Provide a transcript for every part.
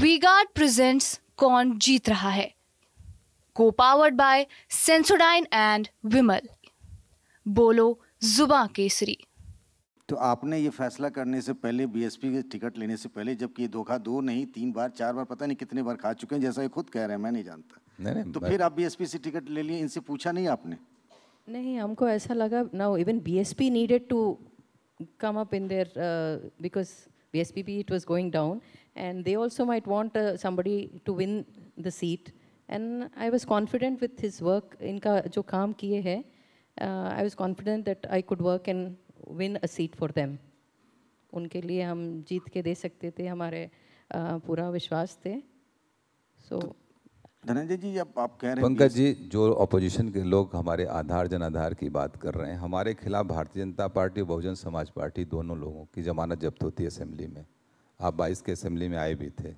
V-Guard presents कौन जीत रहा है को powered by Sensodyne and Vimal बोलो जुबा केसरी तो आपने ये फैसला करने से पहले बीएसपी के टिकट लेने से पहले जबकि ये धोखा दो नहीं तीन बार चार बार पता नहीं कितने बार खा चुके हैं जैसा ये खुद कह रहे हैं मैं नहीं जानता नहीं, नहीं, तो फिर आप बीएसपी से टिकट ले लिए इनसे पूछा नहीं आपने नहीं हमको ऐसा लगा ना even BSP needed to come up in there because BSP भी it was going down and they also might want uh, somebody to win the seat. And I was confident with his work, inka jo kaam kiye hai uh, I was confident that I could work and win a seat for them. उनके लिए हम जीत के दे सकते थे, हमारे pura vishwas the So Dhananjay जी जब आप कह रहे हैं पंकज जी जो अपोजिशन के लोग हमारे आधार जन आधार की बात कर रहे हैं हमारे खिलाफ भारतीय जनता पार्टी बहुजन समाज पार्टी दोनों लोगों की जमानत जब्त होती है असेंबली में आप बाईस के असेंबली में आए भी थे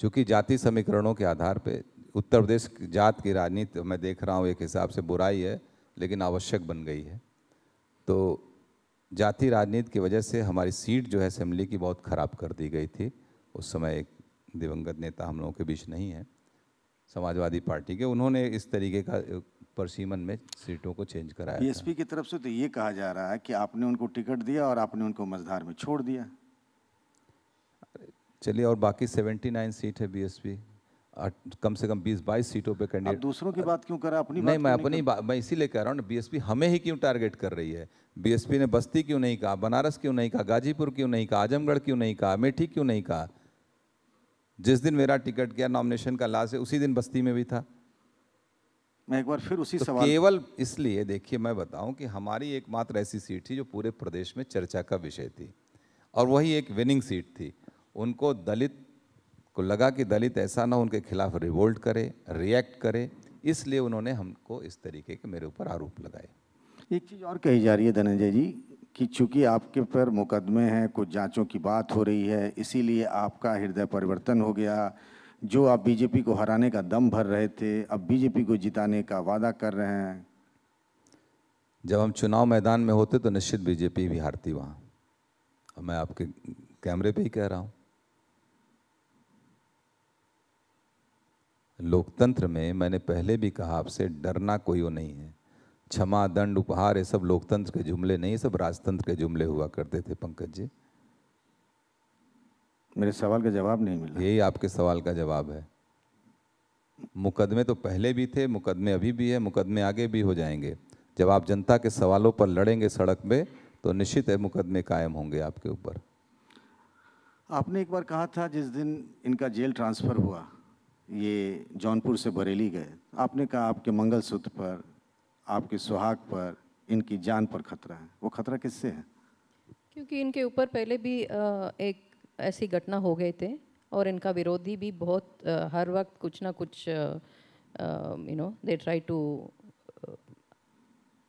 चूँकि जाति समीकरणों के आधार पर उत्तर प्रदेश जात की राजनीति मैं देख रहा हूँ एक हिसाब से बुराई है लेकिन आवश्यक बन गई है तो जाति राजनीति की वजह से हमारी सीट जो है असेंबली की बहुत ख़राब कर दी गई थी उस समय एक दिवंगत नेता हम लोगों के बीच नहीं है समाजवादी पार्टी के उन्होंने इस तरीके का परसीमन में सीटों को चेंज कराया बी की तरफ से तो ये कहा जा रहा है कि आपने उनको टिकट दिया और आपने उनको मझधार में छोड़ दिया चलिए और बाकी 79 सीट है बीएसपी कम से कम 20-22 सीटों पे कैंडिडेट दूसरों की बात क्यों कर रहा अपनी नहीं मैं अपनी कर... मैं इसीलिए कह रहा हूँ ना बीएसपी हमें ही क्यों टारगेट कर रही है बीएसपी ने बस्ती क्यों नहीं कहा बनारस क्यों नहीं कहा गाजीपुर क्यों नहीं कहा आजमगढ़ क्यों नहीं कहा अमेठी क्यों नहीं कहा जिस दिन मेरा टिकट गया नॉमिनेशन का लास्ट उसी दिन बस्ती में भी था मैं एक बार फिर उसी तो सवाल केवल इसलिए देखिए मैं बताऊं कि हमारी एकमात्र ऐसी सीट थी जो पूरे प्रदेश में चर्चा का विषय थी और वही एक विनिंग सीट थी उनको दलित को लगा कि दलित ऐसा ना उनके खिलाफ रिवोल्ट करे रिएक्ट करे इसलिए उन्होंने हमको इस तरीके के मेरे ऊपर आरोप लगाए एक चीज़ और कही जा रही है धनंजय जी कि चूंकि आपके पर मुकदमे हैं कुछ जांचों की बात हो रही है इसीलिए आपका हृदय परिवर्तन हो गया जो आप बीजेपी को हराने का दम भर रहे थे अब बीजेपी को जिताने का वादा कर रहे हैं जब हम चुनाव मैदान में होते तो निश्चित बीजेपी भी हारती वहाँ मैं आपके कैमरे पे ही कह रहा हूँ लोकतंत्र में मैंने पहले भी कहा आपसे डरना कोई वो नहीं है क्षमा दंड उपहार ये सब लोकतंत्र के जुमले नहीं सब राजतंत्र के जुमले हुआ करते थे पंकज जी मेरे सवाल का जवाब नहीं मिला यही आपके सवाल का जवाब है मुकदमे तो पहले भी थे मुकदमे अभी भी है मुकदमे आगे भी हो जाएंगे जब आप जनता के सवालों पर लड़ेंगे सड़क में तो निश्चित है मुकदमे कायम होंगे आपके ऊपर आपने एक बार कहा था जिस दिन इनका जेल ट्रांसफ़र हुआ ये जौनपुर से बरेली गए आपने कहा आपके मंगलसूत्र पर आपके सुहाग पर इनकी जान पर खतरा है वो खतरा किससे है क्योंकि इनके ऊपर पहले भी एक ऐसी घटना हो गए थे और इनका विरोधी भी बहुत हर वक्त कुछ ना कुछ you know they try to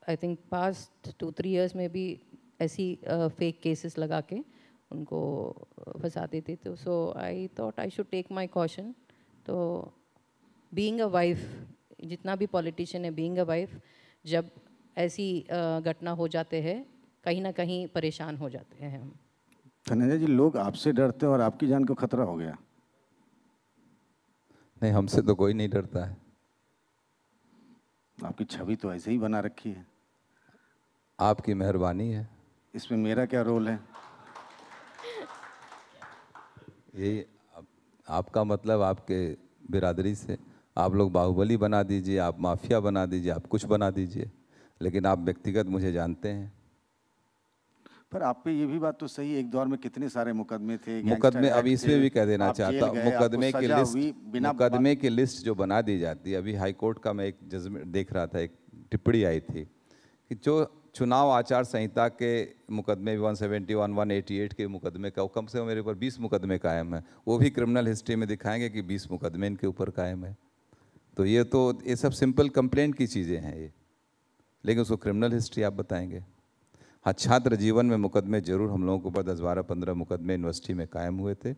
I think past two three years में भी ऐसी फेक केसेस लगा के उनको फंसा देते थे so I thought I should take my caution तो बीइंग अ वाइफ जितना भी पॉलिटिशियन है बीइंग अ वाइफ जब ऐसी घटना हो जाते हैं कहीं ना कहीं परेशान हो जाते हैं हम धनंजय जी लोग आपसे डरते हैं और आपकी जान को खतरा हो गया नहीं हमसे तो कोई नहीं डरता है तो आपकी छवि तो ऐसे ही बना रखी है आपकी मेहरबानी है इसमें मेरा क्या रोल है यही आपका मतलब आपके बिरादरी से आप लोग बाहुबली बना दीजिए आप माफिया बना दीजिए आप कुछ बना दीजिए लेकिन आप व्यक्तिगत मुझे जानते हैं पर आप पे ये भी बात तो सही एक दौर में कितने सारे मुकदमे थे मुकदमे अब इसमें भी कह देना चाहता हूँ मुकदमे की लिस्ट मुकदमे की लिस्ट जो बना दी जाती है अभी हाईकोर्ट का मैं एक जजमेंट देख रहा था एक टिप्पणी आई थी कि जो चुनाव आचार संहिता के मुकदमे one one one seventy eighty eight के मुकदमे का कम से कम मेरे ऊपर बीस मुकदमे कायम है वो भी क्रिमिनल हिस्ट्री में दिखाएंगे कि बीस मुकदमे इनके ऊपर कायम है तो ये तो ये सब सिंपल कंप्लेंट की चीज़ें हैं ये लेकिन उसको क्रिमिनल हिस्ट्री आप बताएंगे हाँ छात्र जीवन में मुकदमे ज़रूर हम लोगों के ऊपर दस बारह पंद्रह मुकदमे यूनिवर्सिटी में कायम हुए थे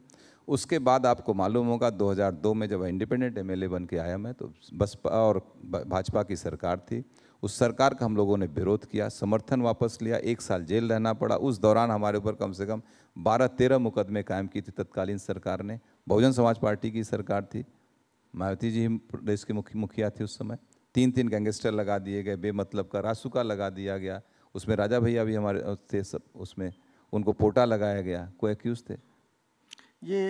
उसके बाद आपको मालूम होगा 2002 में जब इंडिपेंडेंट एमएलए बन के आया मैं तो बसपा और भाजपा की सरकार थी उस सरकार का हम लोगों ने विरोध किया समर्थन वापस लिया एक साल जेल रहना पड़ा उस दौरान हमारे ऊपर कम से कम बारह तेरह मुकदमे कायम किए थे तत्कालीन सरकार ने बहुजन समाज पार्टी की सरकार थी मायावती जी प्रदेश के मुख्य मुखिया थे उस समय तीन तीन गैंगस्टर लगा दिए गए बेमतलब का रासुका लगा दिया गया उसमें राजा भैया भी हमारे थे सब उसमें उनको पोटा लगाया गया कोई एक्यूज थे ये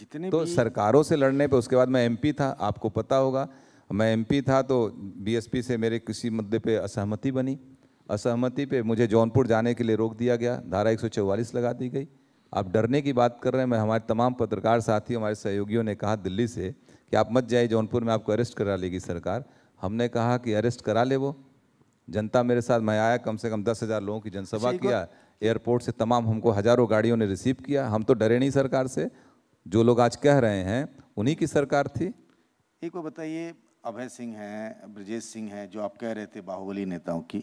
जितने तो सरकारों से लड़ने पे उसके बाद मैं एमपी था आपको पता होगा मैं एमपी था तो बीएसपी से मेरे किसी मुद्दे पे असहमति बनी असहमति पे मुझे जौनपुर जाने के लिए रोक दिया गया धारा एक लगा दी गई आप डरने की बात कर रहे हैं मैं हमारे तमाम पत्रकार साथी हमारे सहयोगियों ने कहा दिल्ली से कि आप मत जाइए जौनपुर में आपको अरेस्ट करा लेगी सरकार हमने कहा कि अरेस्ट करा ले वो जनता मेरे साथ मैं आया कम से कम दस हज़ार लोगों की जनसभा किया एयरपोर्ट से तमाम हमको हज़ारों गाड़ियों ने रिसीव किया हम तो डरे नहीं सरकार से जो लोग आज कह रहे हैं उन्हीं की सरकार थी एक बार बताइए अभय सिंह हैं ब्रजेश सिंह हैं जो आप कह रहे थे बाहुबली नेताओं की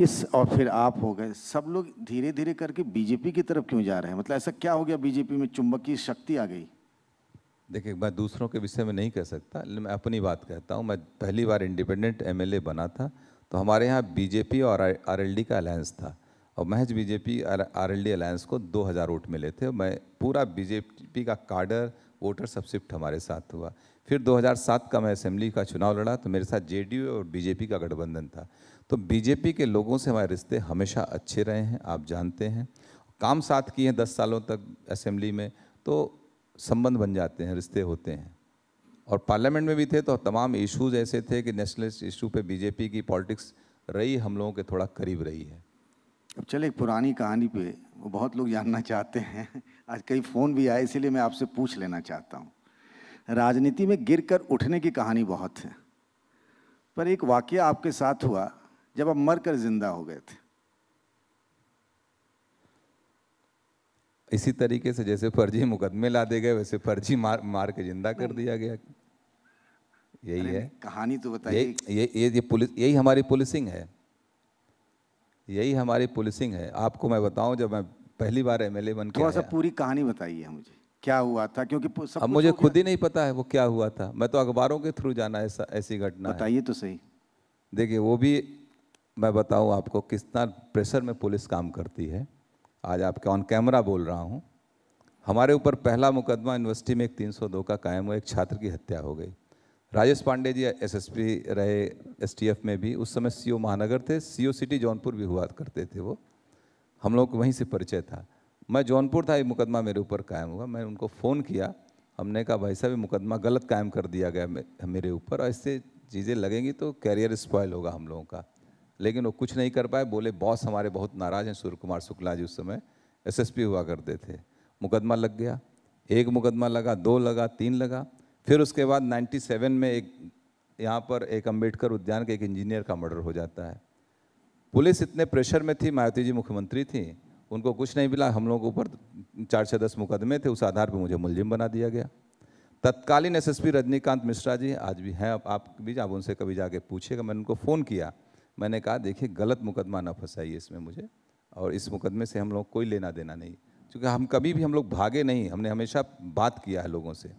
ये और फिर आप हो गए सब लोग धीरे धीरे करके बीजेपी की तरफ क्यों जा रहे हैं मतलब ऐसा क्या हो गया बीजेपी में चुंबकीय शक्ति आ गई देखिए मैं दूसरों के विषय में नहीं कह सकता लेकिन मैं अपनी बात कहता हूँ मैं पहली बार इंडिपेंडेंट एमएलए बना था तो हमारे यहाँ बीजेपी और आरएलडी का अलायंस था और महज बीजेपी आर एल अलायंस को 2000 वोट मिले थे मैं पूरा बीजेपी का कार्डर वोटर सब शिफ्ट हमारे साथ हुआ फिर 2007 का मैं असेंबली का चुनाव लड़ा तो मेरे साथ जेडीयू और बीजेपी का गठबंधन था तो बीजेपी के लोगों से हमारे रिश्ते हमेशा अच्छे रहे हैं आप जानते हैं काम साथ किए हैं दस सालों तक असेंबली में तो संबंध बन जाते हैं रिश्ते होते हैं और पार्लियामेंट में भी थे तो तमाम इश्यूज ऐसे थे कि नेशनलिस्ट इशू पे बीजेपी की पॉलिटिक्स रही हम लोगों के थोड़ा करीब रही है अब चले एक पुरानी कहानी पे वो बहुत लोग जानना चाहते हैं आज कई फ़ोन भी आए इसीलिए मैं आपसे पूछ लेना चाहता हूँ राजनीति में गिरकर उठने की कहानी बहुत है पर एक वाक्य आपके साथ हुआ जब आप मर कर जिंदा हो गए थे इसी तरीके से जैसे फर्जी मुकदमे ला दे गए वैसे फर्जी मार मार के जिंदा कर दिया गया यही है कहानी तो बताइए ये ये ये पुलिस यही हमारी पुलिसिंग है यही हमारी पुलिसिंग है आपको मैं बताऊं जब मैं पहली बार एमएलए बन के थोड़ा सा पूरी कहानी बताइए मुझे क्या हुआ था क्योंकि सब अब मुझे खुद ही नहीं पता है वो क्या हुआ था मैं तो अखबारों के थ्रू जाना ऐसा ऐसी घटना बताइए तो सही देखिए वो भी मैं बताऊं आपको कितना प्रेशर में पुलिस काम करती है आज आपके ऑन कैमरा बोल रहा हूं हमारे ऊपर पहला मुकदमा यूनिवर्सिटी में एक 302 का कायम हुआ एक छात्र की हत्या हो गई राजेश पांडे जी एसएसपी रहे एसटीएफ में भी उस समय सीओ महानगर थे सीओ सिटी जौनपुर भी हुआ करते थे वो हम लोग वहीं से परिचय था मैं जौनपुर था ये मुकदमा मेरे ऊपर कायम हुआ मैं उनको फ़ोन किया हमने कहा भाई साहब ये मुकदमा गलत कायम कर दिया गया मेरे ऊपर और इससे चीज़ें लगेंगी तो कैरियर स्पॉयल होगा हम लोगों का लेकिन वो कुछ नहीं कर पाए बोले बॉस हमारे बहुत नाराज़ हैं सूर्य कुमार शुक्ला जी उस समय एसएसपी हुआ करते थे मुकदमा लग गया एक मुकदमा लगा दो लगा तीन लगा फिर उसके बाद 97 में एक यहाँ पर एक अम्बेडकर उद्यान के एक इंजीनियर का मर्डर हो जाता है पुलिस इतने प्रेशर में थी मायावती जी मुख्यमंत्री थी उनको कुछ नहीं मिला हम लोगों के ऊपर चार से दस मुकदमे थे उस आधार पर मुझे मुलजिम बना दिया गया तत्कालीन एसएसपी रजनीकांत मिश्रा जी आज भी हैं आप, आप भी आप उनसे कभी जाके पूछेगा मैंने उनको फ़ोन किया मैंने कहा देखिए गलत मुकदमा ना फंसाइए इसमें मुझे और इस मुकदमे से हम लोग कोई लेना देना नहीं क्योंकि हम कभी भी हम लोग भागे नहीं हमने हमेशा बात किया है लोगों से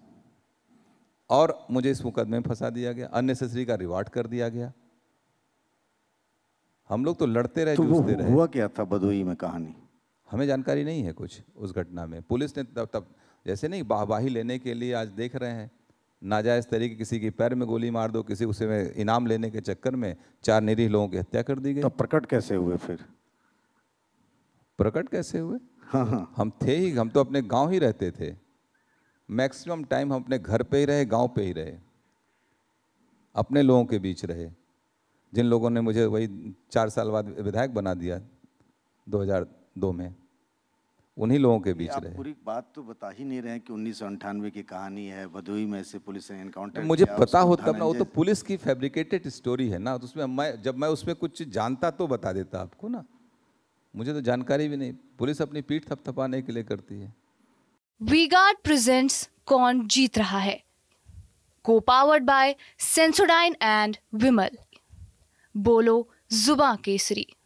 और मुझे इस मुकदमे में फंसा दिया गया अननेसेसरी का रिवार्ड कर दिया गया हम लोग तो लड़ते रहे तो जूझते रहे हुआ क्या था बदोई में कहानी हमें जानकारी नहीं है कुछ उस घटना में पुलिस ने तब तब जैसे नहीं वाहवाही लेने के लिए आज देख रहे हैं नाजायज़ तरीके किसी की पैर में गोली मार दो किसी उसे में इनाम लेने के चक्कर में चार निरीह लोगों की हत्या कर दी गई तो प्रकट कैसे हुए फिर प्रकट कैसे हुए हाँ हाँ हम थे ही हम तो अपने गांव ही रहते थे मैक्सिमम टाइम हम अपने घर पे ही रहे गांव पे ही रहे अपने लोगों के बीच रहे जिन लोगों ने मुझे वही चार साल बाद विधायक बना दिया 2002 में उन्हीं लोगों के बीच रहे पूरी बात तो बता ही नहीं रहे कि उन्नीस की कहानी है भदोई में ऐसे पुलिस ने एनकाउंटर मुझे पता होता ना वो तो पुलिस की फैब्रिकेटेड स्टोरी है ना तो उसमें मैं जब मैं उसमें कुछ जानता तो बता देता आपको ना मुझे तो जानकारी भी नहीं पुलिस अपनी पीठ थपथपाने के लिए करती है वीगार्ड प्रेजेंट्स कौन जीत रहा है को powered by Sensodyne and Vimal बोलो जुबा केसरी